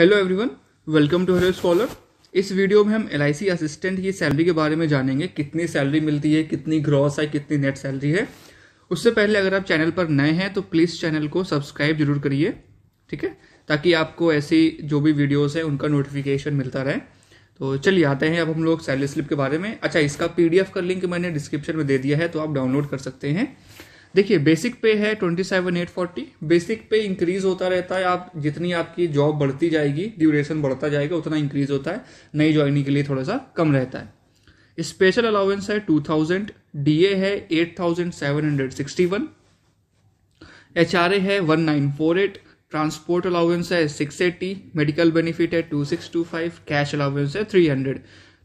hello everyone welcome to hello scholar इस वीडियो में हम एल असिस्टेंट की सैलरी के बारे में जानेंगे कितनी सैलरी मिलती है कितनी ग्रॉस है कितनी नेट सैलरी है उससे पहले अगर आप चैनल पर नए हैं तो प्लीज़ चैनल को सब्सक्राइब जरूर करिए ठीक है ताकि आपको ऐसी जो भी वीडियोज़ हैं उनका नोटिफिकेशन मिलता रहे तो चलिए आते हैं अब हम लोग सैलरी स्लिप के बारे में अच्छा इसका पी का लिंक मैंने डिस्क्रिप्शन में दे दिया है तो आप डाउनलोड कर सकते हैं देखिए बेसिक पे है twenty seven eight forty basic pay increase होता रहता है आप जितनी आपकी जॉब बढ़ती जाएगी ड्यूरेशन बढ़ता जाएगा उतना इंक्रीज होता है नई ज्वाइनिंग के लिए थोड़ा सा कम रहता है स्पेशल अलाउंस है टू थाउजेंड डी ए है eight thousand seven hundred sixty one H R A है one nine four eight transport allowance है सिक्स एट्टी मेडिकल बेनिफिट है two six two five cash allowance है three hundred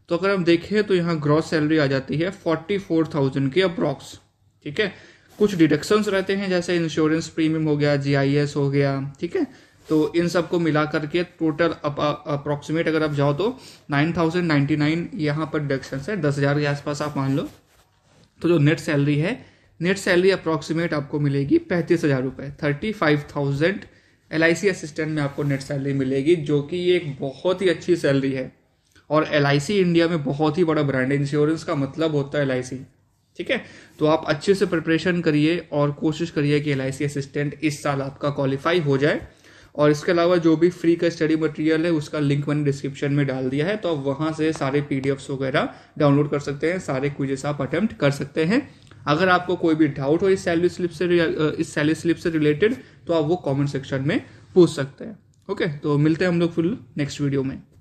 तो अगर हम देखें तो यहाँ ग्रॉस सैलरी आ जाती है फोर्टी फोर थाउजेंड के अप्रॉक्स ठीक है कुछ डिडक्शंस रहते हैं जैसे इंश्योरेंस प्रीमियम हो गया जीआईएस हो गया ठीक है तो इन सब को मिला करके टोटल अप्रोक्सीमेट अगर आप जाओ तो नाइन थाउजेंड नाइन्टी नाइन यहाँ पर डिडक्शन है दस हज़ार के आसपास आप मान लो तो जो नेट सैलरी है नेट सैलरी अप्रोक्सीमेट आपको मिलेगी पैंतीस हज़ार रुपये thirty five thousand L I C assistant में आपको नेट सैलरी मिलेगी जो कि ये एक बहुत ही अच्छी सैलरी है और एल आई सी इंडिया में बहुत ही बड़ा ब्रांड है इंश्योरेंस का मतलब होता है एल आई सी ठीक है तो आप अच्छे से प्रिपरेशन करिए और कोशिश करिए कि एल असिस्टेंट इस साल आपका क्वालिफाई हो जाए और इसके अलावा जो भी फ्री का स्टडी मटेरियल है उसका लिंक मैंने डिस्क्रिप्शन में डाल दिया है तो आप वहाँ से सारे पी वगैरह डाउनलोड कर सकते हैं सारे क्विजेस आप अटैम्प्ट कर सकते हैं अगर आपको कोई भी डाउट हो इस सैलरी स्लिप से इस सैलरी स्लिप से रिलेटेड तो आप वो कमेंट सेक्शन में पूछ सकते हैं ओके तो मिलते हैं हम लोग फुल नेक्स्ट वीडियो में